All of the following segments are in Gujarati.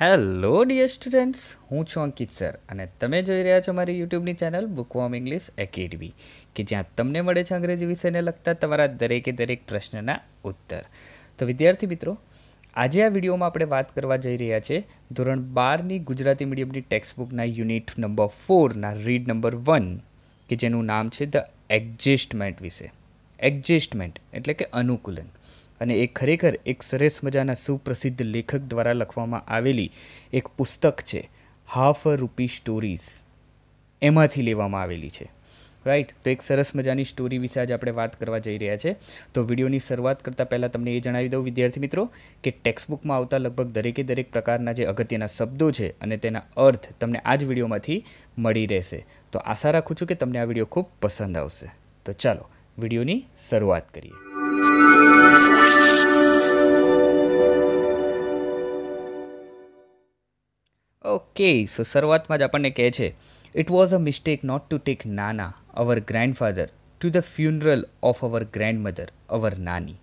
હેલો ડિયર સ્ટુડન્ટ્સ હું છું અંકિત સર અને તમે જોઈ રહ્યા છો મારી યુટ્યુબની ચેનલ બુકવોમ ઇંગ્લિશ એકેડમી કે જ્યાં તમને મળે છે અંગ્રેજી વિષયને લગતા તમારા દરેકે દરેક પ્રશ્નના ઉત્તર તો વિદ્યાર્થી મિત્રો આજે આ વિડીયોમાં આપણે વાત કરવા જઈ રહ્યા છે ધોરણ બારની ગુજરાતી મીડિયમની ટેક્સ્ટ બુકના યુનિટ નંબર ફોરના રીડ નંબર વન કે જેનું નામ છે ધ એડજસ્ટમેન્ટ વિશે એડજસ્ટમેન્ટ એટલે કે અનુકૂલન અને એ ખરેખર એક સરસ મજાના સુપ્રસિદ્ધ લેખક દ્વારા લખવામાં આવેલી એક પુસ્તક છે હાફ અ રૂપી સ્ટોરીઝ એમાંથી લેવામાં આવેલી છે રાઈટ તો એક સરસ મજાની સ્ટોરી વિશે આજે આપણે વાત કરવા જઈ રહ્યા છે તો વિડીયોની શરૂઆત કરતાં પહેલાં તમને એ જણાવી દઉં વિદ્યાર્થી મિત્રો કે ટેક્સ્ટબુકમાં આવતા લગભગ દરેકે દરેક પ્રકારના જે અગત્યના શબ્દો છે અને તેના અર્થ તમને આ જ વિડીયોમાંથી મળી રહેશે તો આશા રાખું છું કે તમને આ વિડીયો ખૂબ પસંદ આવશે તો ચાલો વિડીયોની શરૂઆત કરીએ ઓકે સો શરૂઆતમાં જ આપણને કહે છે it was a mistake not to take Nana our grandfather to the funeral of our grandmother our Nani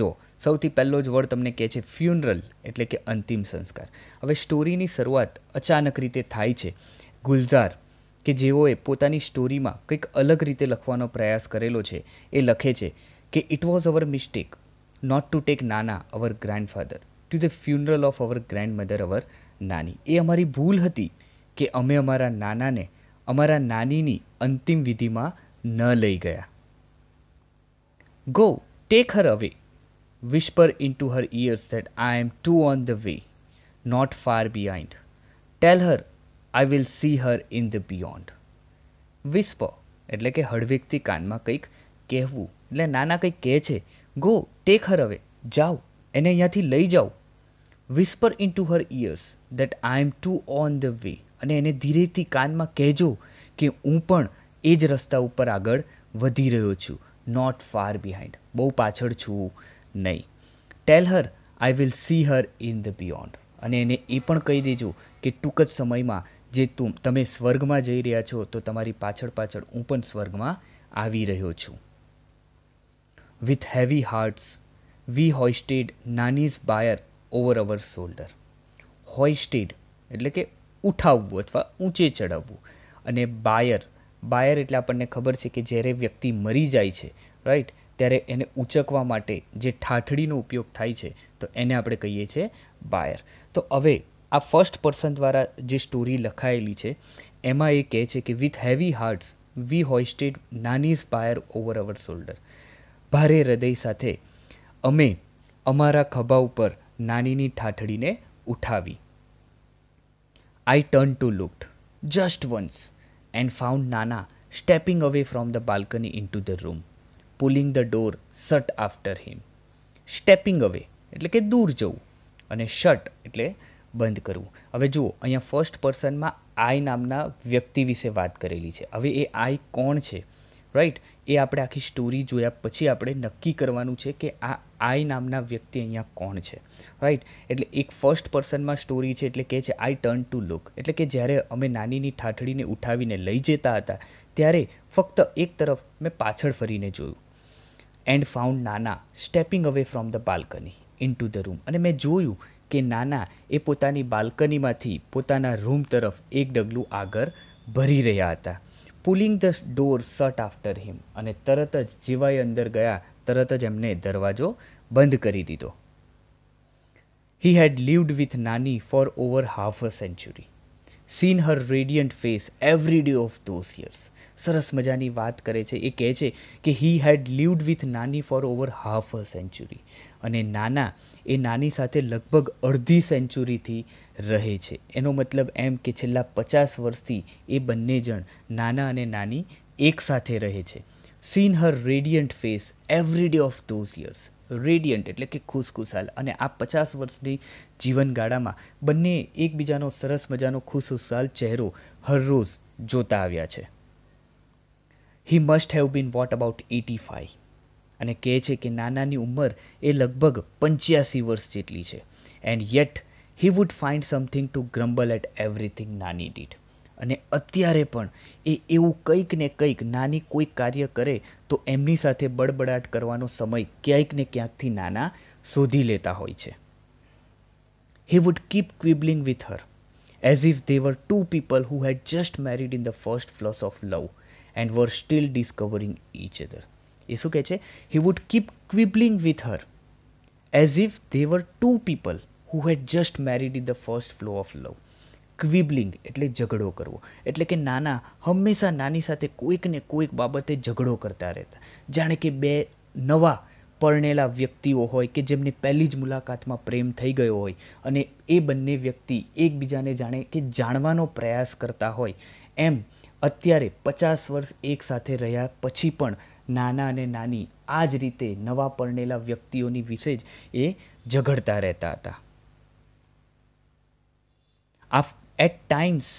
જો સૌથી પહેલો જ વર્ડ તમને કહે છે ફ્યુનરલ એટલે કે અંતિમ સંસ્કાર હવે સ્ટોરીની શરૂઆત અચાનક રીતે થાય છે ગુલઝાર કે જેઓએ પોતાની સ્ટોરીમાં કંઈક અલગ રીતે લખવાનો પ્રયાસ કરેલો છે એ લખે છે કે it was our mistake not to take Nana our grandfather to the funeral of our grandmother our Nani એ અમારી ભૂલ હતી કે અમે અમારા નાનાને અમારા નાનીની અંતિમ વિધિમાં ન લઈ ગયા go take her away whisper into her ears that I am too on the way not far behind tell her I will see her in the beyond whisper એટલે કે હળવેકથી કાનમાં કંઈક કહેવું એટલે નાના કંઈક કહે છે ગો ટેક હર હવે જાઓ એને અહીંયાથી લઈ જાઓ whisper into her ears that I am too on the way અને એને ધીરેથી કાનમાં કહેજો કે હું પણ એ જ રસ્તા ઉપર આગળ વધી રહ્યો છું નોટ ફાર બિહાઇન્ડ બહુ પાછળ છું નહીં tell her I will see her in the beyond અને એને એ પણ કહી દેજો કે ટૂંક જ સમયમાં જે તું તમે સ્વર્ગમાં જઈ રહ્યા છો તો તમારી પાછળ પાછળ હું પણ સ્વર્ગમાં આવી રહ્યો છું with heavy hearts we hoisted Nani's bier over our shoulder hoisted એટલે કે ઉઠાવવું અથવા ઊંચે ચડાવવું અને બાયર બાયર એટલે આપણને ખબર છે કે જ્યારે વ્યક્તિ મરી જાય છે રાઈટ ત્યારે એને ઊંચકવા માટે જે ઠાઠડીનો ઉપયોગ થાય છે તો એને આપણે કહીએ છીએ બાયર તો હવે આ ફર્સ્ટ પર્સન દ્વારા જે સ્ટોરી લખાયેલી છે એમાં એ કહે છે કે with heavy hearts we hoisted Nani's bier over our shoulder ભારે હૃદય સાથે અમે અમારા ખભા ઉપર નાનીની ઠાઠડીને ઉઠાવી I turn to looked just once and found Nana stepping away from the balcony into the room pulling the door shut after him stepping away એટલે કે દૂર જવું અને શટ એટલે બંધ કરવું હવે જુઓ અહીંયા ફર્સ્ટ પર્સનમાં આઈ નામના વ્યક્તિ વિશે વાત કરેલી છે હવે એ આઈ કોણ છે રાઈટ એ આપણે આખી સ્ટોરી જોયા પછી આપણે નક્કી કરવાનું છે કે આ આઈ નામના વ્યક્તિ અહીંયા કોણ છે રાઈટ એટલે એક ફર્સ્ટ પર્સનમાં સ્ટોરી છે એટલે કે છે આઈ ટર્ન ટુ લુક એટલે કે જ્યારે અમે નાનીની ઠાઠડીને ઉઠાવીને લઈ જતા હતા ત્યારે ફક્ત એક તરફ મેં પાછળ ફરીને જોયું and found Nana stepping away from the balcony into the room અને મેં જોયું કે નાના એ પોતાની બાલ્કનીમાંથી પોતાના રૂમ તરફ એક ડગલું આગળ ભરી રહ્યા હતા pulling the door shut after him અને તરત જ જીવાઈ અંદર ગયા તરત જ એમને દરવાજો બંધ કરી દીધો he had lived with Nani for over half a century seen her radiant face every day of those years સરસ મજાની વાત કરે છે એ કહે છે કે he had lived with Nani for over half a century અને નાના એ નાની સાથે લગભગ અડધી સેન્ચુરીથી રહે છે એનો મતલબ એમ કે છેલ્લા પચાસ વર્ષથી એ બંને જણ નાના અને નાની એકસાથે રહે છે seen her radiant face every day of those years radiant એટલે કે ખુશખુશાલ અને આ પચાસ વર્ષની જીવનગાળામાં બંને એકબીજાનો સરસ મજાનો ખુશખુશાલ ચહેરો હરરોજ જોતા આવ્યા છે he must have been what about eighty five અને કહે છે કે નાનાની ઉંમર એ લગભગ પંચ્યાસી વર્ષ જેટલી છે and yet he would find something to grumble at everything નાની ડીટ અને અત્યારે પણ એ એવું કંઈક ને કંઈક નાની કોઈ કાર્ય કરે તો એમની સાથે બડબડાટ કરવાનો સમય ક્યાંક ને ક્યાંકથી નાના શોધી લેતા હોય છે he would keep quibbling with her as if they were two people who had just married in the first flush of love and were still discovering each other એ શું કહે છે he would keep quibbling with her as if they were two people who had just married in the first flow of love quibbling એટલે ઝઘડો કરવો એટલે કે નાના હંમેશા નાની સાથે કોઈકને કોઈક બાબતે ઝઘડો કરતા રહેતા જાણે કે બે નવા પરણેલા વ્યક્તિઓ હોય કે જેમની પહેલી જ મુલાકાતમાં પ્રેમ થઈ ગયો હોય અને એ બંને વ્યક્તિ એકબીજાને જાણે કે જાણવાનો પ્રયાસ કરતા હોય એમ અત્યારે પચાસ વર્ષ એકસાથે રહ્યા પછી પણ નાના અને નાની આ જ રીતે નવા પરણેલા વ્યક્તિઓની વિશે જ એ ઝઘડતા રહેતા હતા આફ at times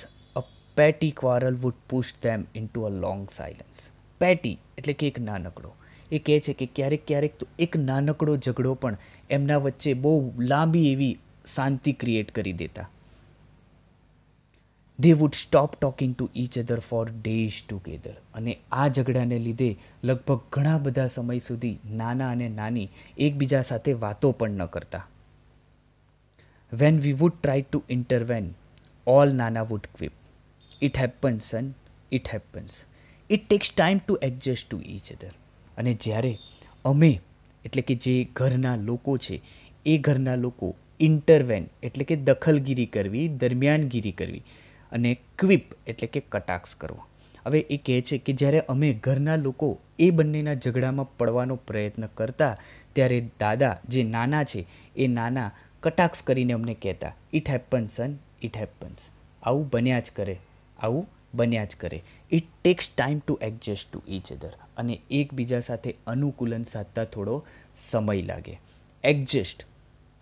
a petty quarrel would push them into a long silence petty એટલે કે એક નાનકડો એ કહે છે કે ક્યારેક ક્યારેક તો એક નાનકડો ઝઘડો પણ એમના વચ્ચે બહુ લાંબી એવી શાંતિ ક્રિએટ કરી દેતા they would stop talking to each other for days together અને આ ઝઘડાને લીધે લગભગ ઘણા બધા સમય સુધી નાના અને નાની એકબીજા સાથે વાતો પણ ન કરતા when we would try to intervene all નાના would quip it happens son it happens it takes time to adjust to each other અને જ્યારે અમે એટલે કે જે ઘરના લોકો છે એ ઘરના લોકો ઇન્ટરવેન એટલે કે દખલગીરી કરવી દરમિયાનગીરી કરવી અને ક્વિપ એટલે કે કટાક્ષ કરવો હવે એ કહે છે કે જ્યારે અમે ઘરના લોકો એ બંનેના ઝઘડામાં પડવાનો પ્રયત્ન કરતા ત્યારે દાદા જે નાના છે એ નાના કટાક્ષ કરીને અમને કહેતા it happens son it happens આવું બન્યા જ કરે આવું બન્યા જ કરે it takes time to adjust to each other અને એકબીજા સાથે અનુકૂલન સાધતા થોડો સમય લાગે એડજસ્ટ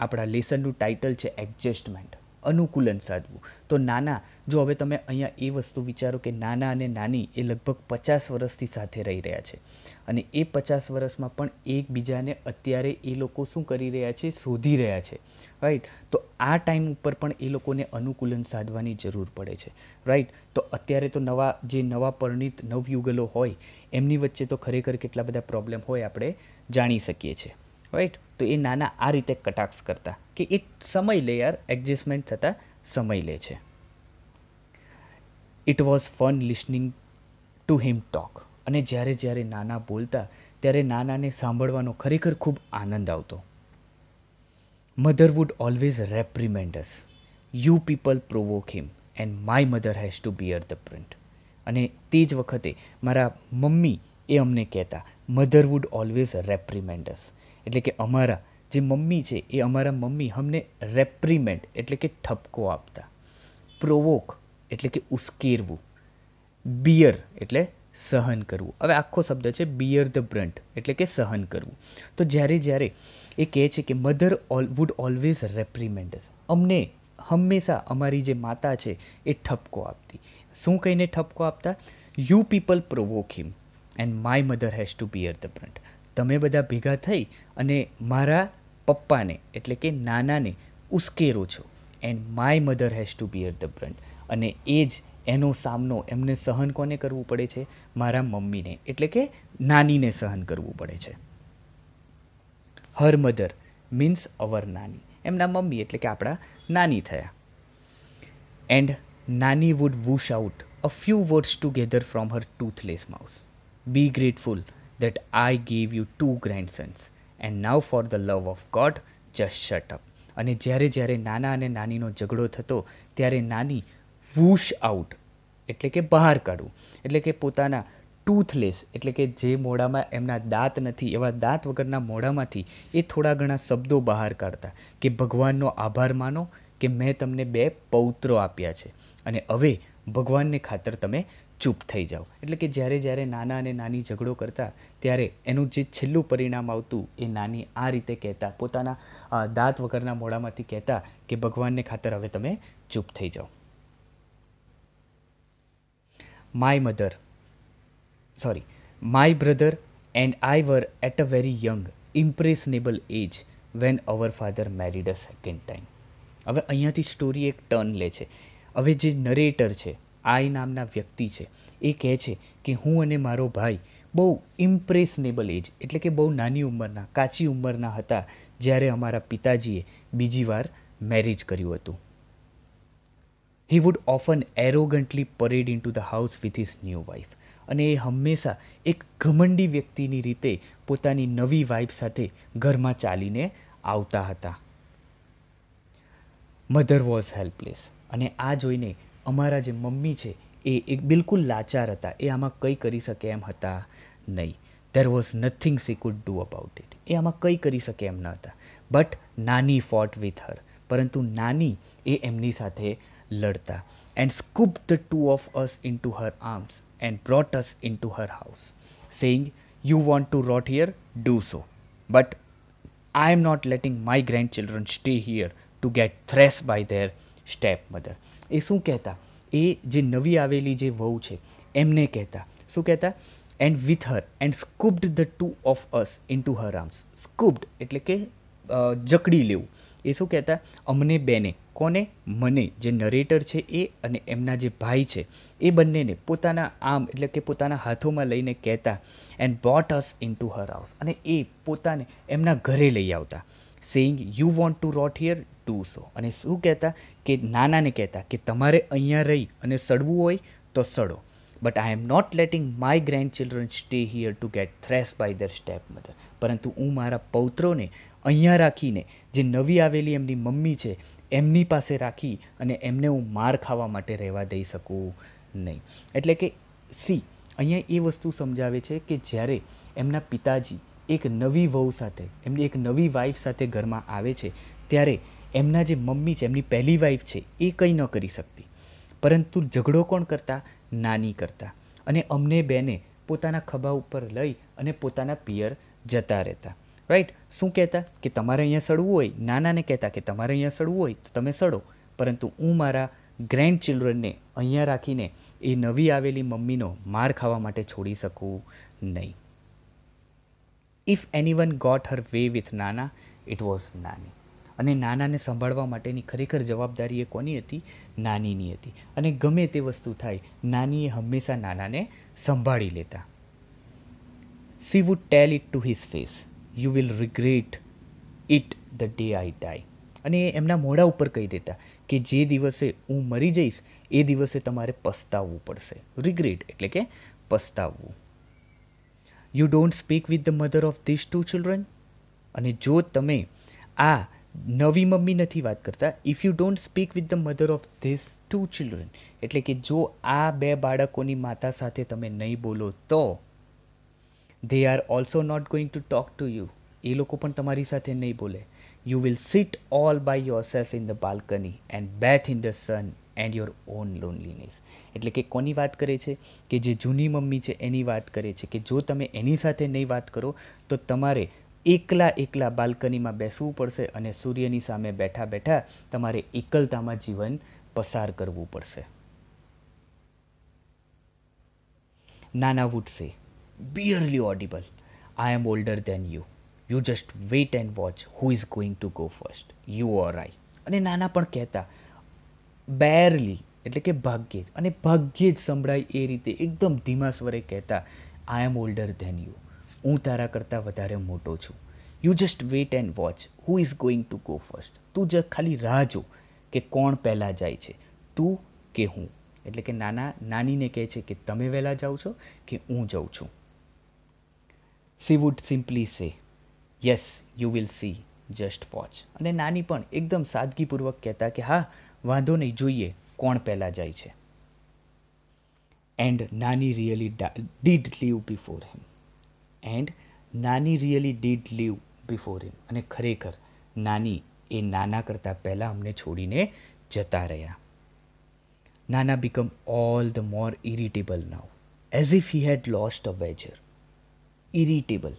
આપણા લેસનનું ટાઇટલ છે એડજસ્ટમેન્ટ અનુકૂલન સાધવું તો નાના જો હવે તમે અહીંયા એ વસ્તુ વિચારો કે નાના અને નાની એ લગભગ પચાસ વર્ષથી સાથે રહી રહ્યા છે અને એ પચાસ વર્ષમાં પણ એકબીજાને અત્યારે એ લોકો શું કરી રહ્યા છે શોધી રહ્યા છે રાઈટ તો આ ટાઈમ ઉપર પણ એ લોકોને અનુકૂલન સાધવાની જરૂર પડે છે રાઈટ તો અત્યારે તો નવા જે નવા પરિણિત નવયુગલો હોય એમની વચ્ચે તો ખરેખર કેટલા બધા પ્રોબ્લેમ હોય આપણે જાણી શકીએ છીએ રાઈટ તો એ નાના આ રીતે કટાક્ષ કરતા કે એ સમય લે એડજસ્ટમેન્ટ થતાં સમય લે છે it was fun listening to him talk અને જ્યારે જ્યારે નાના બોલતા ત્યારે નાનાને સાંભળવાનો ખરેખર ખૂબ આનંદ આવતો mother would always reprimands you people provoke him and my mother has to bear the brunt અને તે જ વખતે મારા મમ્મી એ અમને કહેતા મધર વુડ ઓલવેઝ રેપ્રિમેન્ડસ એટલે કે અમારા જે મમ્મી છે એ અમારા મમ્મી અમને રેપ્રિમેન્ટ એટલે કે ઠપકો આપતા પ્રોવોક એટલે કે ઉશ્કેરવું બિયર એટલે સહન કરવું હવે આખો શબ્દ છે બિયર ધ બ્રન્ટ એટલે કે સહન કરવું તો જ્યારે જ્યારે એ કહે છે કે mother all would always reprimands અમને હંમેશા અમારી જે માતા છે એ ઠપકો આપતી શું કહીને ઠપકો આપતા you people provoke him and my mother has to bear the brunt તમે બધા ભેગા થઈ અને મારા પપ્પાને એટલે કે નાનાને ઉશ્કેરો છો and my mother has to bear the brunt અને એ જ એનો સામનો એમને સહન કોને કરવું પડે છે મારા મમ્મીને એટલે કે નાનીને સહન કરવું પડે છે હર મધર મીન્સ અવર નાની એમના મમ્મી એટલે કે આપણા નાની થયા એન્ડ નાની would whoosh out a few words together from her toothless mouth be grateful that I gave you two grandsons and now for the love of God just shut up અને જ્યારે જ્યારે નાના અને નાનીનો ઝઘડો થતો ત્યારે નાની વૂશ આઉટ એટલે કે બહાર કાઢવું એટલે કે પોતાના ટૂથલેસ એટલે કે જે મોઢામાં એમના દાંત નથી એવા દાંત વગરના મોઢામાંથી એ થોડા ઘણા શબ્દો બહાર કાઢતા કે ભગવાનનો આભાર માનો કે મેં તમને બે પૌત્રો આપ્યા છે અને હવે ભગવાનને ખાતર તમે ચૂપ થઈ જાઓ એટલે કે જ્યારે જ્યારે નાના અને નાની ઝઘડો કરતા ત્યારે એનું જે છેલ્લું પરિણામ આવતું એ નાની આ રીતે કહેતા પોતાના દાંત વગરના મોઢામાંથી કહેતા કે ભગવાનને ખાતર હવે તમે ચૂપ થઈ જાઓ my mother sorry my brother and I were at a very young impressionable age when our father married a second time હવે અહીંયાથી સ્ટોરી એક ટર્ન લે છે હવે જે નરેટર છે આઈ નામના વ્યક્તિ છે એ કહે છે કે હું અને મારો ભાઈ બહુ ઇમ્પ્રેસનેબલ એજ એટલે કે બહુ નાની ઉંમરના કાચી ઉંમરના હતા જ્યારે અમારા પિતાજીએ બીજી વાર મેરેજ કર્યું હતું he would often arrogantly parade into the house with his new wife અને એ હંમેશા એક ઘમંડી વ્યક્તિની રીતે પોતાની નવી વાઇફ સાથે ઘરમાં ચાલીને આવતા હતા મધર વોઝ હેલ્પલેસ અને આ જોઈને અમારા જે મમ્મી છે એ એક બિલકુલ લાચાર હતા એ આમાં કંઈ કરી શકે એમ હતા નહીં there was nothing she could do about it એ આમાં કંઈ કરી શકે એમ ન હતા બટ નાની ફોટ વિથ હર પરંતુ નાની એ એમની સાથે લડતા and scoop the two of us into her arms and brought us into her house saying you want to rot here do so but I am not letting my grandchildren stay here to get thrash by their stepmother એ શું કહેતા એ જે નવી આવેલી જે વહુ છે એમને કહેતા શું કહેતા and with her and scooped the two of us into her arms scooped એટલે કે જકડી લેવું એ શું કહેતા અમને બેને કોને મને જે નરેટર છે એ અને એમના જે ભાઈ છે એ બંનેને પોતાના આમ એટલે કે પોતાના હાથોમાં લઈને કહેતા and brought us into her house અને એ પોતાને એમના ઘરે લઈ આવતા saying you want to rot here do so અને શું કહેતા કે નાનાને કહેતા કે તમારે અહીંયા રહી અને સડવું હોય તો સડો but I am not letting my grandchildren stay here to get thrash by their stepmother પરંતુ હું મારા પૌત્રોને અહીંયા રાખીને જે નવી આવેલી એમની મમ્મી છે એમની પાસે રાખી અને એમને હું માર ખાવા માટે રહેવા દઈ શકું નહીં એટલે કે સી અહીંયા એ વસ્તુ સમજાવે છે કે જ્યારે એમના પિતાજી એક નવી વહુ સાથે એમની એક નવી વાઈફ સાથે ઘરમાં આવે છે ત્યારે એમના જે મમ્મી છે એમની પહેલી વાઈફ છે એ કંઈ ન કરી શકતી પરંતુ ઝઘડો કોણ કરતા નાની કરતા અને અમને બેને પોતાના ખભા ઉપર લઈ અને પોતાના પિયર જતા રહેતા રાઈટ શું કહેતા કે તમારે અહીંયા સડવું હોય નાનાને કહેતા કે તમારે અહીંયા સડવું હોય તો તમે સડો પરંતુ હું મારા ગ્રેન્ડ ચિલ્ડ્રનને અહીંયા રાખીને એ નવી આવેલી મમ્મીનો માર ખાવા માટે છોડી શકું નહીં if anyone got her way with નાના ઇટ વોઝ નાની અને નાનાને સંભાળવા માટેની ખરેખર જવાબદારી એ કોની હતી નાનીની હતી અને ગમે તે વસ્તુ થાય નાનીએ હંમેશા નાનાને સંભાળી લેતા she would tell it to his face you will regret it the day I die અને એ એમના મોઢા ઉપર કહી દેતા કે જે દિવસે હું મરી જઈશ એ દિવસે તમારે પસ્તાવવું પડશે રિગ્રેટ એટલે કે પસ્તાવવું you don't speak with the mother of these two children અને જો તમે આ નવી મમ્મી નથી વાત કરતા if you don't speak with the mother of these two children એટલે કે જો આ બે બાળકોની માતા સાથે તમે નહીં બોલો તો they are also not going to talk to you એ લોકો પણ તમારી સાથે નહીં બોલે you will sit all by yourself in the balcony and bathe in the sun and your own loneliness એટલે કે કોની વાત કરે છે કે જે જૂની મમ્મી છે એની વાત કરે છે કે જો તમે એની સાથે નહીં વાત કરો તો તમારે એકલા એકલા બાલ્કનીમાં બેસવું પડશે અને સૂર્યની સામે બેઠા બેઠા તમારે એકલતામાં જીવન પસાર કરવું પડશે નાના would say barely audible I am older than you you just wait and watch who is going to go first you or I અને નાના પણ કહેતા બેરલી એટલે કે ભાગ્યે જ અને ભાગ્યે જ સંભળાય એ રીતે એકદમ ધીમા સ્વરે કહેતા I am older than you હું તારા કરતાં વધારે મોટો છું you just wait and watch who is going to go first તું જ ખાલી રાહ જો કે કોણ પહેલાં જાય છે તું કે હું એટલે કે નાના નાનીને કહે છે કે તમે વહેલા જાઓ છો કે હું જાઉં છું she would simply say yes you will see just watch અને નાની પણ એકદમ સાદગીપૂર્વક કહેતા કે હા વાંધો નહીં જોઈએ કોણ પહેલાં જાય છે એન્ડ નાની really did leave before him and નાની really did leave before him અને ખરેખર નાની એ નાના કરતાં પહેલાં અમને છોડીને જતા રહ્યા નાના become all the more irritable now as if he had lost a wager irritable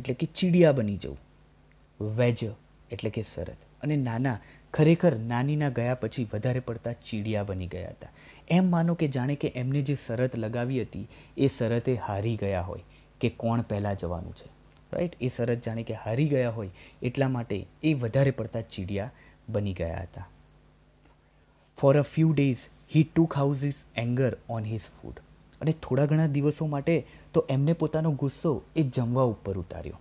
એટલે કે ચીડિયા બની જવું વેજર એટલે કે શરત અને નાના ખરેખર નાનીના ગયા પછી વધારે પડતા ચીડિયા બની ગયા હતા એમ માનો કે જાણે કે એમને જે શરત લગાવી હતી એ શરતે હારી ગયા હોય કે કોણ પહેલાં જવાનું છે રાઈટ એ શરત જાણે કે હારી ગયા હોય એટલા માટે એ વધારે પડતા ચીડિયા બની ગયા હતા for a few days he took his anger on his food અને થોડા ઘણા દિવસો માટે તો એમને પોતાનો ગુસ્સો એ જમવા ઉપર ઉતાર્યો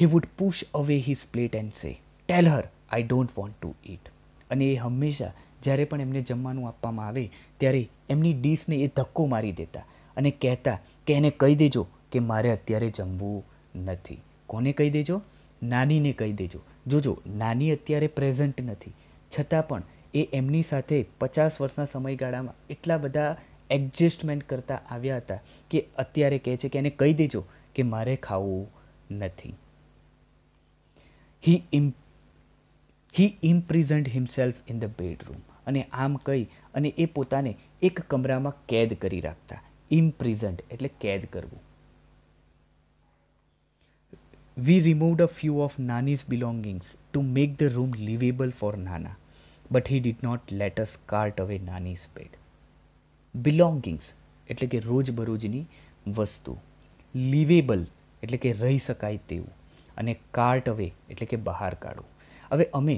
he would push away his plate and say tell her I don't want to eat અને એ હંમેશા જ્યારે પણ એમને જમવાનું આપવામાં આવે ત્યારે એમની ડીશને એ ધક્કો મારી દેતા અને કહેતા કે એને કહી દેજો કે મારે અત્યારે જમવું નથી કોને કહી દેજો નાનીને કહી દેજો જોજો નાની અત્યારે પ્રેઝન્ટ નથી છતાં પણ એ એમની સાથે પચાસ વર્ષના સમયગાળામાં એટલા બધા એડજસ્ટમેન્ટ કરતા આવ્યા હતા કે અત્યારે કહે છે કે એને કહી દેજો કે મારે ખાવું નથી he um he imprisoned himself in the bedroom અને આમ કહી અને એ પોતાને એક કમરામાં કેદ કરી રાખતા ઇમ્પ્રિઝન્ટ એટલે કેદ કરવું we removed a few of નાનીઝ belongings to make the room livable for નાના but he did not let us cart away નાનીઝ બેડ બિલોંગિંગ્સ એટલે કે રોજબરોજની વસ્તુ લિવેબલ એટલે કે રહી શકાય તેવું અને કાર્ટ અવે એટલે કે બહાર કાઢો હવે અમે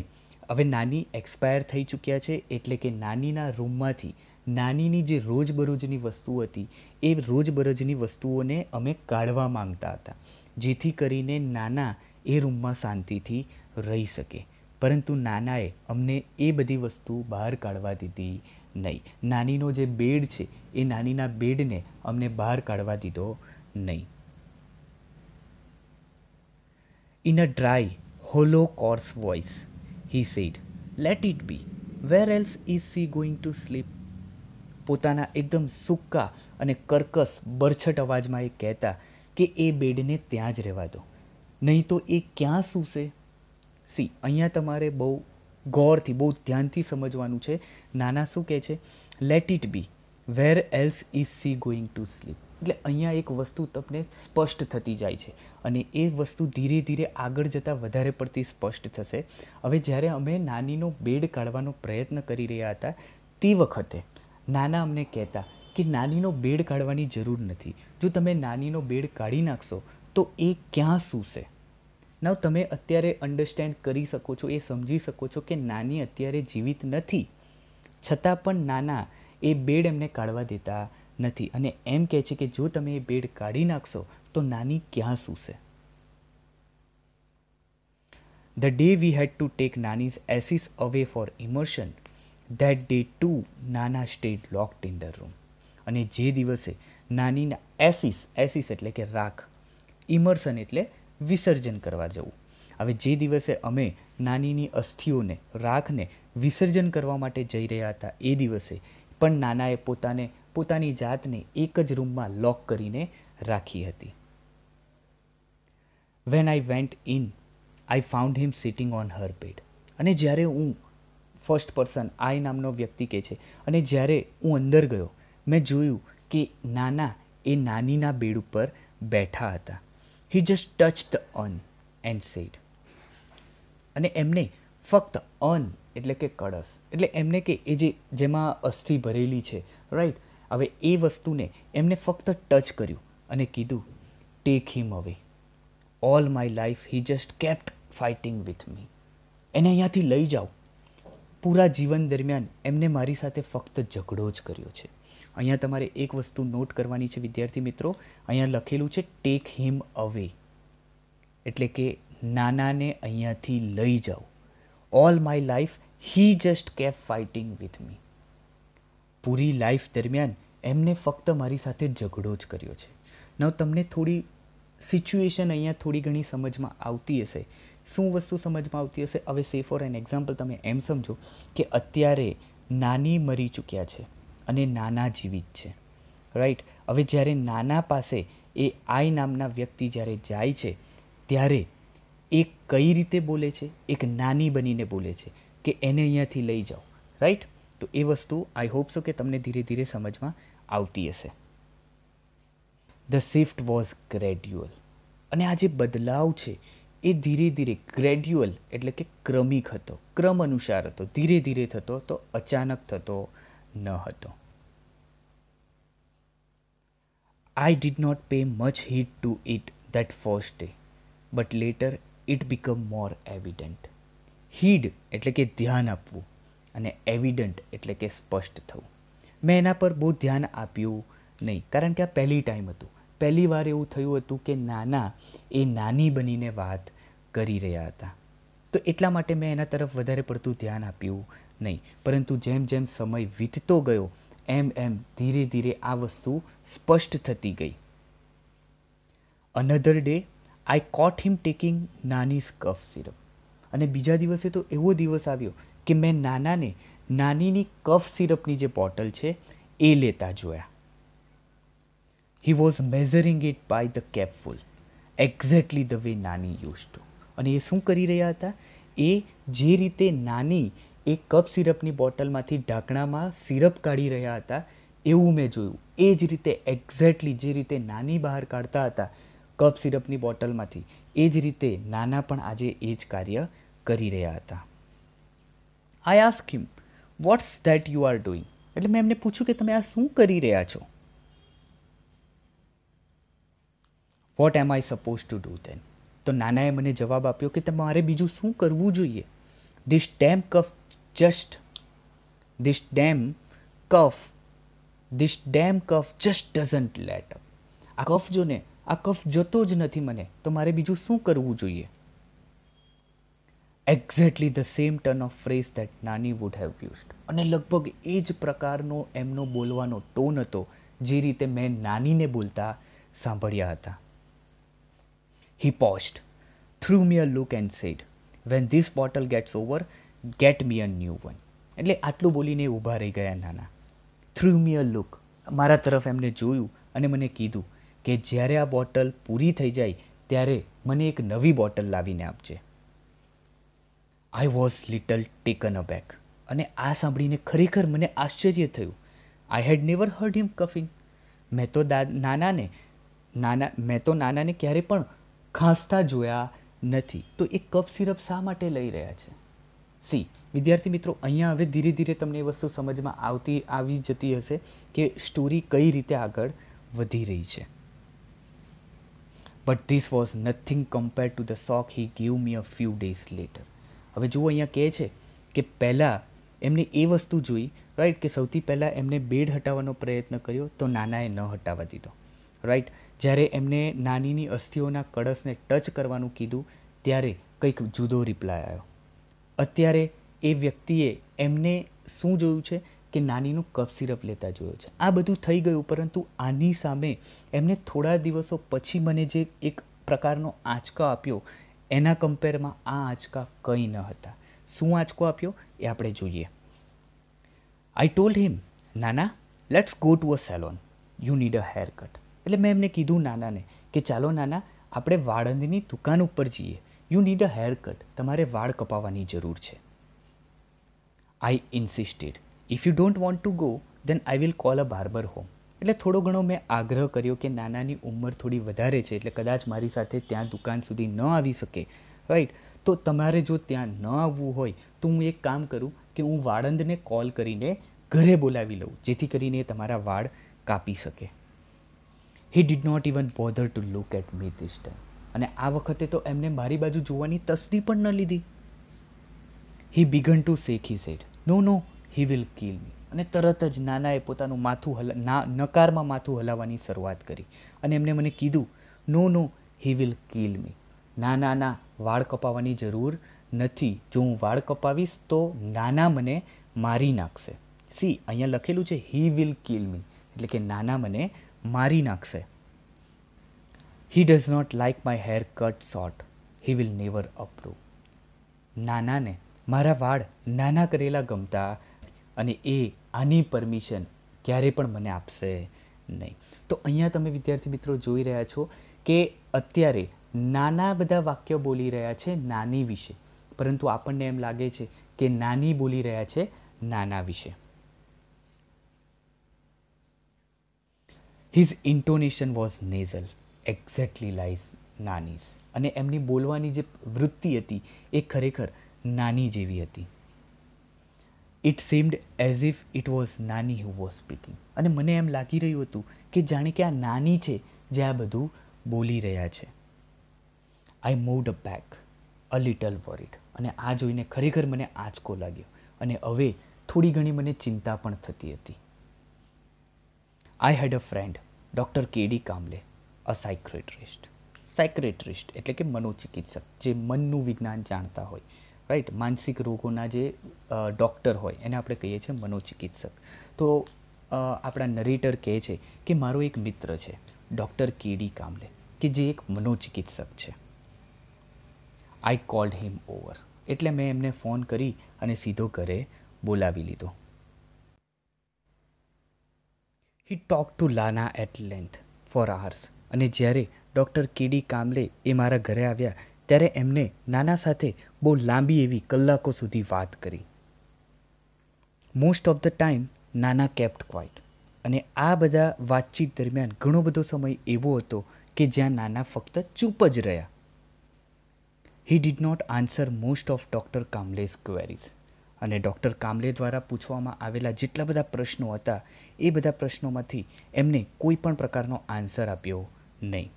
હવે નાની એક્સપાયર થઈ ચૂક્યા છે એટલે કે નાનીના રૂમમાંથી નાનીની જે રોજબરોજની વસ્તુ હતી એ રોજબરોજની વસ્તુઓને અમે કાઢવા માંગતા હતા જેથી કરીને નાના એ રૂમમાં શાંતિથી રહી શકે પરંતુ નાનાએ અમને એ બધી વસ્તુ બહાર કાઢવા દીધી નહીં નાનીનો જે બેડ છે એ નાનીના બેડને અમને બહાર કાઢવા દીધો નહીં in a dry hollow coarse voice he said let it be where else is she going to sleep પોતાના એકદમ સૂકા અને કર્કશ બરછટ અવાજમાં એ કહેતા કે એ બેડને ત્યાં જ રહેવા દો નહીં તો એ ક્યાં સૂશે સી અહીંયા તમારે બહુ ગૌરથી બહુ ધ્યાનથી સમજવાનું છે નાના શું કહે છે let it be where else is she going to sleep એટલે અહીંયા એક વસ્તુ તમને સ્પષ્ટ થતી જાય છે અને એ વસ્તુ ધીરે ધીરે આગળ જતાં વધારે પડતી સ્પષ્ટ થશે હવે જ્યારે અમે નાનીનો બેડ કાઢવાનો પ્રયત્ન કરી રહ્યા હતા તે વખતે નાના અમને કહેતા કે નાનીનો બેડ કાઢવાની જરૂર નથી જો તમે નાનીનો બેડ કાઢી નાખશો તો એ ક્યાં સૂશે ના તમે અત્યારે અન્ડરસ્ટેન્ડ કરી શકો છો એ સમજી શકો છો કે નાની અત્યારે જીવિત નથી છતાં પણ નાના એ બેડ એમને કાઢવા દેતા નથી અને એમ કહે છે કે જો તમે એ બેડ કાઢી નાખશો તો નાની ક્યાં સૂશે the day we had to take નાની ashes away for immersion that day too નાના stayed locked in the room અને જે દિવસે નાનીના એસિસ એસિસ એટલે કે રાખ ઇમર્શન એટલે વિસર્જન કરવા જવું હવે જે દિવસે અમે નાનીની અસ્થિઓને રાખને વિસર્જન કરવા માટે જઈ રહ્યા હતા એ દિવસે પણ નાનાએ પોતાને પોતાની જાતને એક જ રૂમમાં લોક કરીને રાખી હતી when I went in I found him sitting on her bed અને જ્યારે હું ફર્સ્ટ પર્સન આઈ નામનો વ્યક્તિ કે છે અને જ્યારે હું અંદર ગયો મેં જોયું કે નાના એ નાનીના બેડ ઉપર બેઠા હતા he just touch the urn and said અને એમને ફક્ત અન એટલે કે કળશ એટલે એમને કે એ જે જેમાં અસ્થિ ભરેલી છે રાઈટ હવે એ વસ્તુને એમને ફક્ત ટચ કર્યું અને કીધું take him away all my life he just kept fighting with me એને અહીંયાથી લઈ જાઓ પૂરા જીવન દરમિયાન એમને મારી સાથે ફક્ત ઝઘડો જ કર્યો છે અહીંયા તમારે એક વસ્તુ નોટ કરવાની છે વિદ્યાર્થી મિત્રો અહીંયા લખેલું છે ટેક હિમ અવે એટલે કે નાનાને અહીંયાથી લઈ જાઓ all my life he just kept fighting with me પૂરી લાઈફ દરમિયાન એમને ફક્ત મારી સાથે ઝઘડો જ કર્યો છે ન તમને થોડી સિચ્યુએશન અહીંયા થોડી ઘણી સમજમાં આવતી હશે શું વસ્તુ સમજમાં આવતી હશે હવે સે ફોર એન એક્ઝામ્પલ તમે એમ સમજો કે અત્યારે નાની મરી ચૂક્યા છે અને નાના જીવિત છે રાઈટ હવે જ્યારે નાના પાસે એ આઈ નામના વ્યક્તિ જ્યારે જાય છે ત્યારે એ કઈ રીતે બોલે છે એક નાની બનીને બોલે છે કે એને અહીંયાથી લઈ જાઓ રાઈટ તો એ વસ્તુ આઈ હોપ સો કે તમને ધીરે ધીરે સમજમાં આવતી હશે ધ શિફ્ટ વોઝ ગ્રેડ્યુઅલ અને આ જે બદલાવ છે એ ધીરે ધીરે ગ્રેડ્યુઅલ એટલે કે ક્રમિક હતો ક્રમ અનુસાર હતો ધીરે ધીરે થતો તો અચાનક થતો ન હતો I did not pay much heed to it that first day but later it become more evident heed એટલે કે ધ્યાન આપવું અને એવિડન્ટ એટલે કે સ્પષ્ટ થવું મેં એના પર બહુ ધ્યાન આપ્યું નહીં કારણ કે આ પહેલી ટાઈમ હતું પહેલી વાર એવું થયું હતું કે નાના એ નાની બનીને વાત કરી રહ્યા હતા તો એટલા માટે મેં એના તરફ વધારે પડતું ધ્યાન આપ્યું નહીં પરંતુ જેમ જેમ સમય વીતતો ગયો એમ એમ ધીરે ધીરે આ વસ્તુ સ્પષ્ટ થતી ગઈ another day I caught him taking નાની સ્કફ સિરપ અને બીજા દિવસે તો એવો દિવસ આવ્યો કે મેં નાનાને નાનીની કફ સિરપની જે બોટલ છે એ લેતા જોયા he was measuring it by the capful exactly the way નાની યુઝ ટુ અને એ શું કરી રહ્યા હતા એ જે રીતે નાની એ કપ સિરપની બોટલમાંથી ઢાંકણામાં સિરપ કાઢી રહ્યા હતા એવું મેં જોયું એ જ રીતે એક્ઝેક્ટલી જે રીતે નાની બહાર કાઢતા હતા કપ સિરપની બોટલમાંથી એ જ રીતે નાના પણ આજે એ જ કાર્ય કરી રહ્યા હતા I ask him what's that you are doing એટલે મેં એમને પૂછ્યું કે તમે આ શું કરી રહ્યા છો what am I suppose to do then તો નાનાએ મને જવાબ આપ્યો કે તમારે બીજું શું કરવું જોઈએ this damn cough just this damn cough this damn cough just doesn't let up આ કફ જો ને આ કફ જતો જ નથી મને તો મારે બીજું શું કરવું જોઈએ exactly the same turn of phrase that નાની વુડ હેવ યુઝડ અને લગભગ એ જ પ્રકારનો એમનો બોલવાનો ટોન હતો જે રીતે મેં નાનીને બોલતા સાંભળ્યા હતા he post through me a look and said when this bottle gets over get me a new one એટલે આટલું બોલીને ઊભા રહી ગયા નાના થ્રુ મી અ લુક મારા તરફ એમને જોયું અને મને કીધું કે જ્યારે આ બોટલ પૂરી થઈ જાય ત્યારે મને એક નવી બોટલ લાવીને આપજે I was little taken aback અને આ સાંભળીને ખરેખર મને આશ્ચર્ય થયું I had never heard him coughing મેં તો દા નાનાને નાના મેં તો નાનાને ક્યારે પણ ખાંસતા જોયા નથી તો એ કપ સિરપ શા માટે લઈ રહ્યા છે સી વિદ્યાર્થી મિત્રો અહીંયા હવે ધીરે ધીરે તમને એ વસ્તુ સમજમાં આવતી આવી જતી હશે કે સ્ટોરી કઈ રીતે આગળ વધી રહી છે but this was nothing compare to the shock he give me a few days later હવે જુઓ અહીંયા કહે છે કે પહેલાં એમને એ વસ્તુ જોઈ રાઈટ કે સૌથી પહેલાં એમને બેડ હટાવવાનો પ્રયત્ન કર્યો તો નાનાએ ન હટાવવા દીધો રાઈટ જ્યારે એમને નાનીની અસ્થિઓના કળશને ટચ કરવાનું કીધું ત્યારે કંઈક જુદો રિપ્લાય આવ્યો અત્યારે એ વ્યક્તિએ એમને શું જોયું છે કે નાનીનું કફ સિરપ લેતા જોયો છે આ બધું થઈ ગયું પરંતુ આની સામે એમને થોડા દિવસો પછી મને જે એક પ્રકારનો આંચકો આપ્યો એના કમ્પેરમાં આ આંચકા કંઈ ન હતા શું આંચકો આપ્યો એ આપણે જોઈએ આઈ ટોલ્ડ હિમ નાના let's go to a salon you need a haircut એટલે મેં એમને કીધું નાનાને કે ચાલો નાના આપણે વાળંદની દુકાન ઉપર જઈએ you need a haircut તમારે વાળ કપાવવાની જરૂર છે I insisted if you don't want to go then I will call a barber home એટલે થોડો ઘણો મેં આગ્રહ કર્યો કે નાનાની ઉંમર થોડી વધારે છે એટલે કદાચ મારી સાથે ત્યાં દુકાન સુધી ન આવી શકે રાઈટ તો તમારે જો ત્યાં ન આવવું હોય તો હું એક કામ કરું કે હું વાળંદને કોલ કરીને ઘરે બોલાવી લઉં જેથી કરીને તમારા વાળ કાપી શકે he did not even bother to look at me this time અને આ વખતે તો એમને મારી બાજુ જોવાની તસ્દી પણ ન લીધી he began to shake he said no no he will kill me અને તરત જ નાનાએ પોતાનું માથું હલા ના નકારમાં માથું હલાવવાની શરૂઆત કરી અને એમણે મને કીધું નો નો હી વિલ કિલ મી ના વાળ કપાવવાની જરૂર નથી જો હું વાળ કપાવીશ તો નાના મને મારી નાખશે સી અહીંયા લખેલું છે હી વિલ કિલ મી એટલે કે નાના મને મારી નાખશે he does not like my hair cut short he will never approve નાનાને મારા વાળ નાના કરેલા ગમતા અને એ આની પરમિશન ક્યારે પણ મને આપશે નહીં તો અહીંયા તમે વિદ્યાર્થી મિત્રો જોઈ રહ્યા છો કે અત્યારે નાના બધા વાક્યો બોલી રહ્યા છે નાની વિશે પરંતુ આપણને એમ લાગે છે કે નાની બોલી રહ્યા છે નાના વિશે his intonation was nasal exactly like Nani's અને એમની બોલવાની જે વૃત્તિ હતી એ ખરેખર નાની જેવી હતી it seemed as if it was Nani who was speaking અને મને એમ લાગી રહ્યું હતું કે જાણે કે આ નાની છે જે આ બધું બોલી રહ્યા છે I moved back a little worried અને આ જોઈને ખરેખર મને આંચકો લાગ્યો અને હવે થોડી ઘણી મને ચિંતા પણ થતી હતી આઈ હેડ અ ફ્રેન્ડ ડૉક્ટર કેડી કામલે અ સાયક્રેટરિસ્ટ સાયક્રેટરિસ્ટ એટલે કે મનોચિકિત્સક જે મનનું વિજ્ઞાન જાણતા હોય રાઈટ માનસિક રોગોના જે ડૉક્ટર હોય એને આપણે કહીએ છીએ મનોચિકિત્સક તો આપણા નરેટર કહે છે કે મારો એક મિત્ર છે ડૉક્ટર કેડી કામલે કે જે એક મનોચિકિત્સક છે આઈ કોલ્ડ હિમ ઓવર એટલે મેં એમને ફોન કરી અને સીધો ઘરે બોલાવી લીધો he talk to Nana at length for hours અને જ્યારે ડૉક્ટર કેડી કામલે એ મારા ઘરે આવ્યા ત્યારે એમને નાના સાથે બહુ લાંબી એવી કલાકો સુધી વાત કરી most of the time Nana kept quiet અને આ બધા વાતચીત દરમિયાન ઘણો બધો સમય એવો હતો કે જ્યાં નાના ફક્ત ચૂપ જ રહ્યા he did not answer most of doctor Kamle's queries અને ડૉક્ટર કામલે દ્વારા પૂછવામાં આવેલા જેટલા બધા પ્રશ્નો હતા એ બધા પ્રશ્નોમાંથી એમને કોઈ પણ પ્રકારનો આન્સર આપ્યો નહીં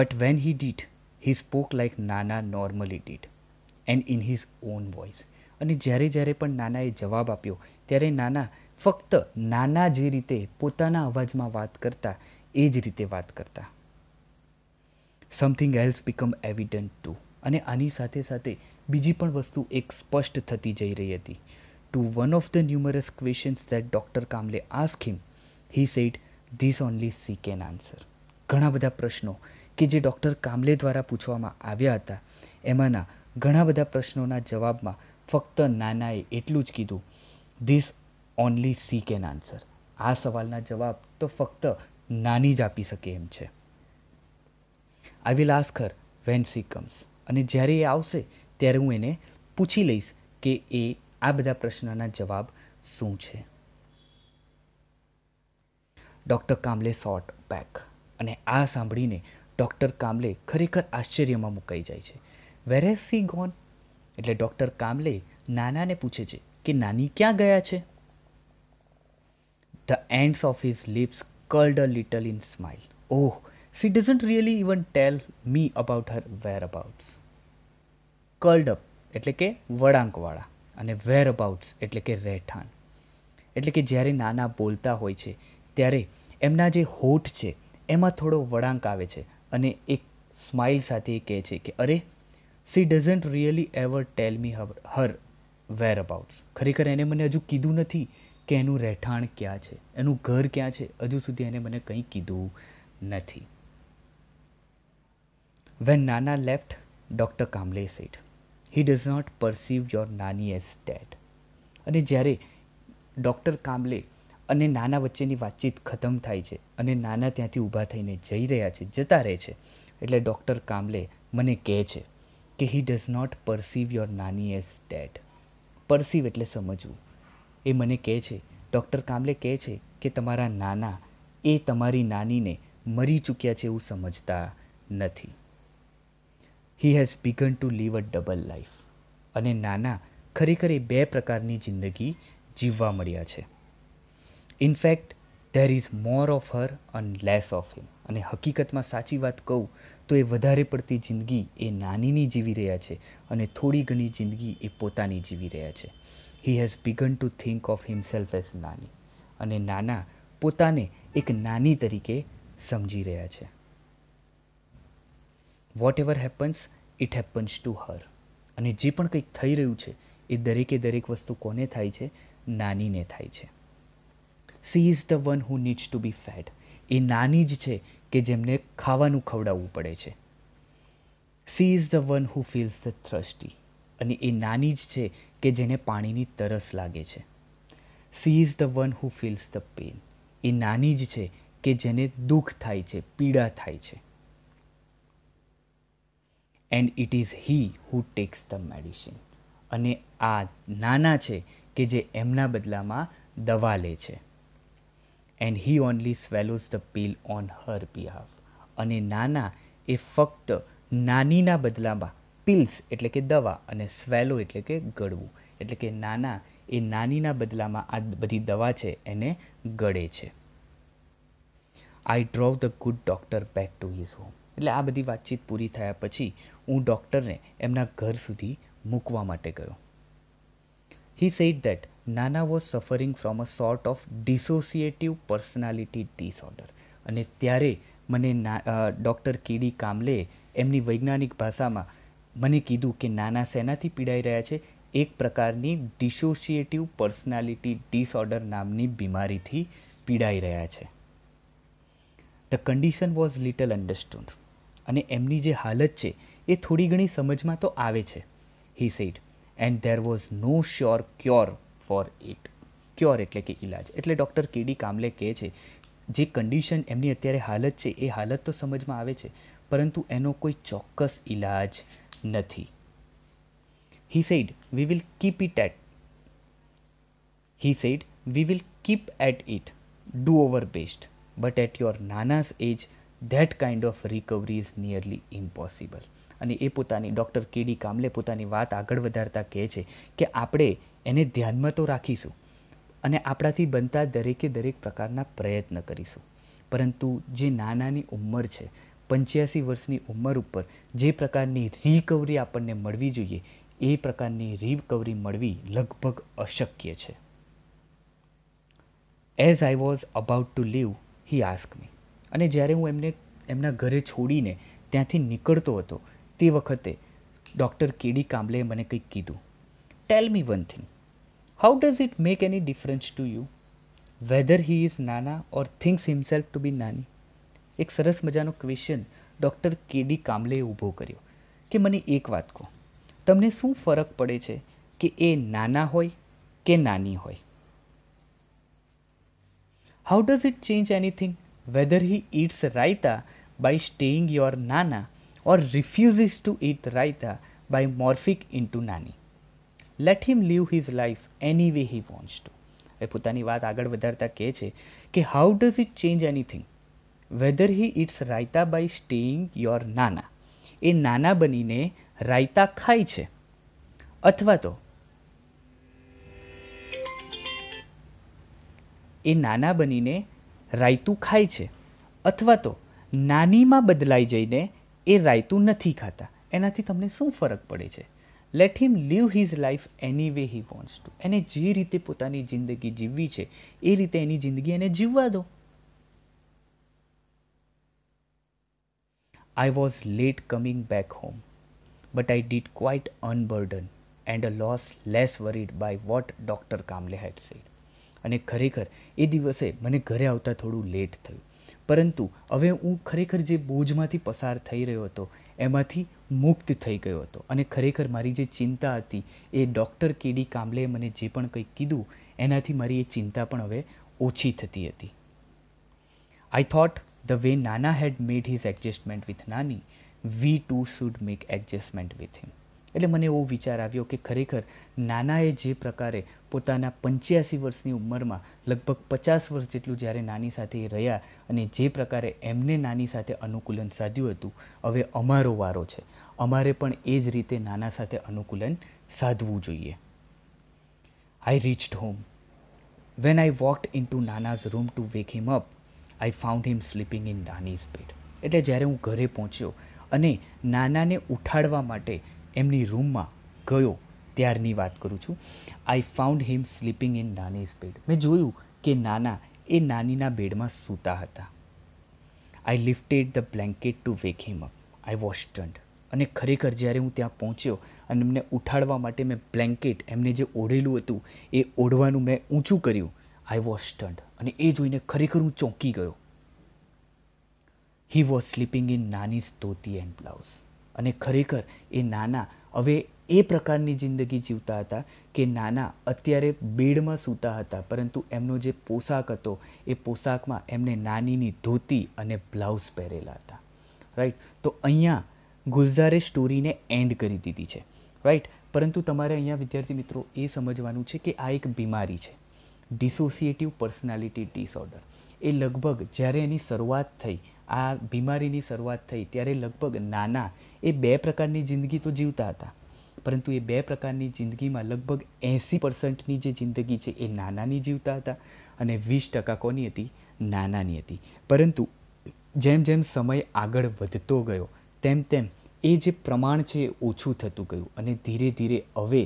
but when he did he spoke like Nana normally did and in his own voice અને જ્યારે જ્યારે પણ નાનાએ જવાબ આપ્યો ત્યારે નાના ફક્ત નાના જે રીતે પોતાના અવાજમાં વાત કરતા એ જ રીતે વાત કરતા something else become evident to અને આની સાથે સાથે બીજી પણ વસ્તુ એક સ્પષ્ટ થતી જઈ રહી હતી to one of the numerous questions that doctor Kamle ask him, he said, this only she can answer ઘણા બધા પ્રશ્નો કે જે ડૉક્ટર કામલે દ્વારા પૂછવામાં આવ્યા હતા એમાંના ઘણા બધા પ્રશ્નોના જવાબમાં ફક્ત નાનાએ એટલું જ કીધું this only she can answer આ સવાલના જવાબ તો ફક્ત નાની જ આપી શકે એમ છે I will ask when she comes અને જ્યારે એ આવશે ત્યારે હું એને પૂછી લઈશ કે એ આ બધા પ્રશ્નોના જવાબ શું છે ડૉક્ટર કામલે શોર્ટ બેક અને આ સાંભળીને ડૉક્ટર કામલે ખરેખર આશ્ચર્યમાં મુકાઈ જાય છે વેર હેઝ સી ગોન એટલે ડૉક્ટર કામલે નાનાને પૂછે છે કે નાની ક્યાં ગયા છે the ends of his lips curled a little in smile oh she she really even tell me about her whereabouts curled up એટલે કે વળાંકવાળા અને વેર અબાઉટ્સ એટલે કે રહેઠાણ એટલે કે જ્યારે નાના બોલતા હોય છે ત્યારે એમના જે હોઠ છે એમાં થોડો વળાંક આવે છે અને એક સ્માઇલ સાથે એ કહે છે કે અરે she doesn't really ever tell me her her whereabouts ખરેખર એને મને હજુ કીધું નથી કે એનું રહેઠાણ ક્યાં છે એનું ઘર ક્યાં છે હજુ સુધી એને મને કંઈ કીધું નથી when Nana left doctor Kamle said he does not perceive your Nani as dead અને જ્યારે ડૉક્ટર કામલે અને નાના વચ્ચેની વાતચીત ખતમ થાય છે અને નાના ત્યાંથી ઊભા થઈને જઈ રહ્યા છે જતા રહે છે એટલે ડૉક્ટર કામલે મને કહે છે કે he does not perceive your Nani as dead perceive એટલે સમજવું એ મને કહે છે ડૉક્ટર કામલે કહે છે કે તમારા નાના એ તમારી નાનીને મરી ચૂક્યા છે એવું સમજતા નથી he has begun to live a double life અને નાના ખરેખર એ બે પ્રકારની જિંદગી જીવવા મળ્યા છે in fact there is more of her and less of him અને હકીકતમાં સાચી વાત કહું તો એ વધારે પડતી જિંદગી એ નાનીની જીવી રહ્યા છે અને થોડી ઘણી જિંદગી એ પોતાની જીવી રહ્યા છે he has begun to think of himself as Nani અને નાના પોતાને એક નાની તરીકે સમજી રહ્યા છે whatever happens it happens to her અને જે પણ કંઈક થઈ રહ્યું છે એ દરેકે દરેક વસ્તુ કોને થાય છે નાનીને થાય છે she is the one who needs to be fed એ નાની જ છે કે જેમને ખાવાનું ખવડાવવું પડે છે she is the one who feels the thirsty અને એ નાની જ છે કે જેને પાણીની તરસ લાગે છે she is the one who feels the pain એ નાની જ છે કે જેને દુઃખ થાય છે પીડા થાય છે and it is he who takes the medicine અને આ નાના છે કે જે એમના બદલામાં દવા લે છે and he only swallows the pill on her behalf અને નાના એ ફક્ત નાનીના બદલામાં પિલ્સ એટલે કે દવા અને સ્વેલો એટલે કે ગળવું એટલે કે નાના એ નાનીના બદલામાં આ બધી દવા છે એને ગળે છે I drove the good doctor back to his home એટલે આ બધી વાતચીત પૂરી થયા પછી હું ડૉક્ટરને એમના ઘર સુધી મૂકવા માટે ગયો he said that Nana was suffering from a sort of dissociative personality disorder અને ત્યારે મને ડૉક્ટર કેડી કામલે એમની વૈજ્ઞાનિક ભાષામાં મને કીધું કે નાના સેનાથી પીડાઈ રહ્યા છે એક પ્રકારની ડિસોસિએટિવ પર્સનાલિટી ડિસઓર્ડર નામની બીમારીથી પીડાઈ રહ્યા છે the condition was little understood અને એમની જે હાલત છે એ થોડી ઘણી સમજમાં તો આવે છે he said and there was no sure cure for it cure એટલે કે ઇલાજ એટલે ડૉક્ટર કેડી કામલે કહે છે જે કન્ડિશન એમની અત્યારે હાલત છે એ હાલત તો સમજમાં આવે છે પરંતુ એનો કોઈ ચોક્કસ ઇલાજ નથી he said we will keep it at he said we will keep at it do our best but at your Nana's age that kind of recovery is nearly impossible અને એ પોતાની ડૉક્ટર કેડી કામલે પોતાની વાત આગળ વધારતા કહે છે કે આપણે એને ધ્યાનમાં તો રાખીશું અને આપણાથી બનતા દરેકે દરેક પ્રકારના પ્રયત્ન કરીશું પરંતુ જે નાનાની ઉંમર છે પંચ્યાસી વર્ષની ઉંમર ઉપર જે પ્રકારની રિકવરી આપણને મળવી જોઈએ એ પ્રકારની રિકવરી મળવી લગભગ અશક્ય છે as I was about to leave he ask me અને જ્યારે હું એમને એમના ઘરે છોડીને ત્યાંથી નીકળતો હતો તે વખતે ડૉક્ટર કેડી કાંબલેએ મને કંઈક કીધું tell me one thing how does it make any difference to you whether he is Nana or thinks himself to be Nani એક સરસ મજાનો ક્વેશ્ચન ડૉક્ટર કેડી કાંબલેએ ઊભો કર્યો કે મને એક વાત કહો તમને શું ફરક પડે છે કે એ નાના હોય કે નાની હોય how does it change anything whether he it's rather by staying your Nana or refuses to eat raita by morphic into nani. Let him live his life any way he wants to એ પોતાની વાત આગળ વધારતા કહે છે કે how does it change anything whether he it's rather by staying your Nana એ નાના બનીને રાયતા ખાય છે અથવા તો એ નાના બનીને રાયતું ખાય છે અથવા તો નાનીમાં બદલાઈ જઈને એ રાયતું નથી ખાતા એનાથી તમને શું ફરક પડે છે let him live his life any way he wants to એને જે રીતે પોતાની જિંદગી જીવવી છે એ રીતે એની જિંદગી એને જીવવા દો I was late coming back home but I did quite unburden and a lot less worried by what doctor Kamle had said. અને ખરેખર એ દિવસે મને ઘરે આવતા થોડું લેટ થયું પરંતુ હવે હું ખરેખર જે બોજમાંથી પસાર થઈ રહ્યો હતો એમાંથી મુક્ત થઈ ગયો હતો અને ખરેખર મારી જે ચિંતા હતી એ ડૉક્ટર કેડી કાંબલેએ મને જે પણ કંઈક કીધું એનાથી મારી એ ચિંતા પણ હવે ઓછી થતી હતી I thought the way Nana had made his adjustment with Nani we too should make adjustment with him એટલે મને એવો વિચાર આવ્યો કે ખરેખર નાનાએ જે પ્રકારે પોતાના પંચ્યાસી વર્ષની ઉંમરમાં લગભગ પચાસ વર્ષ જેટલું જ્યારે નાની સાથે રહ્યા અને જે પ્રકારે એમને નાની સાથે અનુકૂલન સાધ્યું હતું હવે અમારો વારો છે અમારે પણ એ જ રીતે નાના સાથે અનુકૂલન સાધવું જોઈએ I reached home when I walked into Nana's room to wake him up I found him sleeping in Nani's bed એટલે જ્યારે હું ઘરે પહોંચ્યો અને નાનાને ઉઠાડવા માટે એમની રૂમમાં ગયો ત્યારની વાત કરું છું I found him sleeping in Nani's bed મેં જોયું કે નાના એ નાનીના બેડમાં સૂતા હતા I lifted the blanket to wake him up I was stunned અને ખરેખર જ્યારે હું ત્યાં પહોંચ્યો અને એમને ઉઠાડવા માટે મેં બ્લેન્કેટ એમને જે ઓઢેલું હતું એ ઓઢવાનું મેં ઊંચું કર્યું આઈ વોશ સ્ટન્ડ અને એ જોઈને ખરેખર હું ચોંકી ગયો હી વોઝ સ્લીપિંગ ઇન નાની સ્તોતી એન્ડ બ્લાઉઝ અને ખરેખર એ નાના હવે એ પ્રકારની જિંદગી જીવતા હતા કે નાના અત્યારે બેડમાં સૂતા હતા પરંતુ એમનો જે પોશાક હતો એ પોશાકમાં એમને નાનીની ધોતી અને બ્લાઉઝ પહેરેલા હતા રાઈટ તો અહીંયા ગુલઝારે સ્ટોરીને એન્ડ કરી દીધી છે રાઈટ પરંતુ તમારે અહીંયા વિદ્યાર્થી મિત્રો એ સમજવાનું છે કે આ એક બીમારી છે ડિસોસિએટિવ પર્સનાલિટી ડિસઓર્ડર એ લગભગ જ્યારે એની શરૂઆત થઈ આ બીમારીની શરૂઆત થઈ ત્યારે લગભગ નાના એ બે પ્રકારની જિંદગી તો જીવતા હતા પરંતુ એ બે પ્રકારની જિંદગીમાં લગભગ એંસી પર્સન્ટની જે જિંદગી છે એ નાનાની જીવતા હતા અને વીસ ટકા કોની હતી નાનાની હતી પરંતુ જેમ જેમ સમય આગળ વધતો ગયો તેમ તેમ એ જે પ્રમાણ છે એ ઓછું થતું ગયું અને ધીરે ધીરે હવે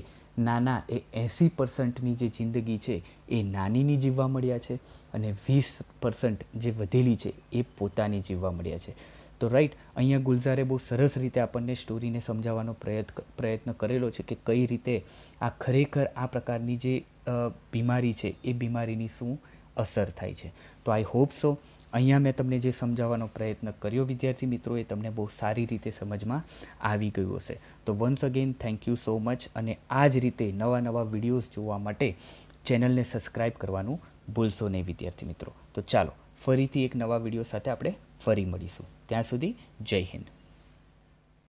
નાના એ એંસી પર્સન્ટની જે જિંદગી છે એ નાનીની જીવવા મળ્યા છે અને વીસ પર્સન્ટ જે વધેલી છે એ પોતાની જીવવા મળ્યા છે તો રાઈટ અહીંયા ગુલઝારે બહુ સરસ રીતે આપણને સ્ટોરીને સમજાવવાનો પ્રયત્ન પ્રયત્ન કરેલો છે કે કઈ રીતે આ ખરેખર આ પ્રકારની જે બીમારી છે એ બીમારીની શું અસર થાય છે તો આઈ હોપ સો અહીંયા મેં તમને જે સમજાવવાનો પ્રયત્ન કર્યો વિદ્યાર્થી મિત્રો એ તમને બહુ સારી રીતે સમજમાં આવી ગયું હશે તો once again thank you so much અને આ જ રીતે નવા નવા વિડીયોઝ જોવા માટે ચેનલને સબસ્ક્રાઇબ કરવાનું ભૂલશો નહીં વિદ્યાર્થી મિત્રો તો ચાલો ફરીથી એક નવા વિડીયો સાથે આપણે ફરી મળીશું ત્યાં સુધી જય હિન્દ